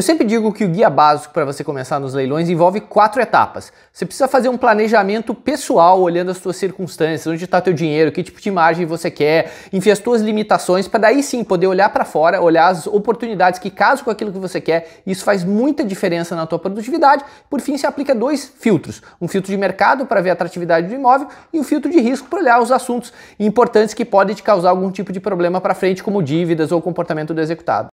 Eu sempre digo que o guia básico para você começar nos leilões envolve quatro etapas. Você precisa fazer um planejamento pessoal, olhando as suas circunstâncias, onde está teu dinheiro, que tipo de margem você quer, enfim, as tuas limitações, para daí sim poder olhar para fora, olhar as oportunidades que caso com aquilo que você quer, isso faz muita diferença na tua produtividade. Por fim, se aplica dois filtros: um filtro de mercado para ver a atratividade do imóvel e um filtro de risco para olhar os assuntos importantes que podem te causar algum tipo de problema para frente, como dívidas ou comportamento do executado.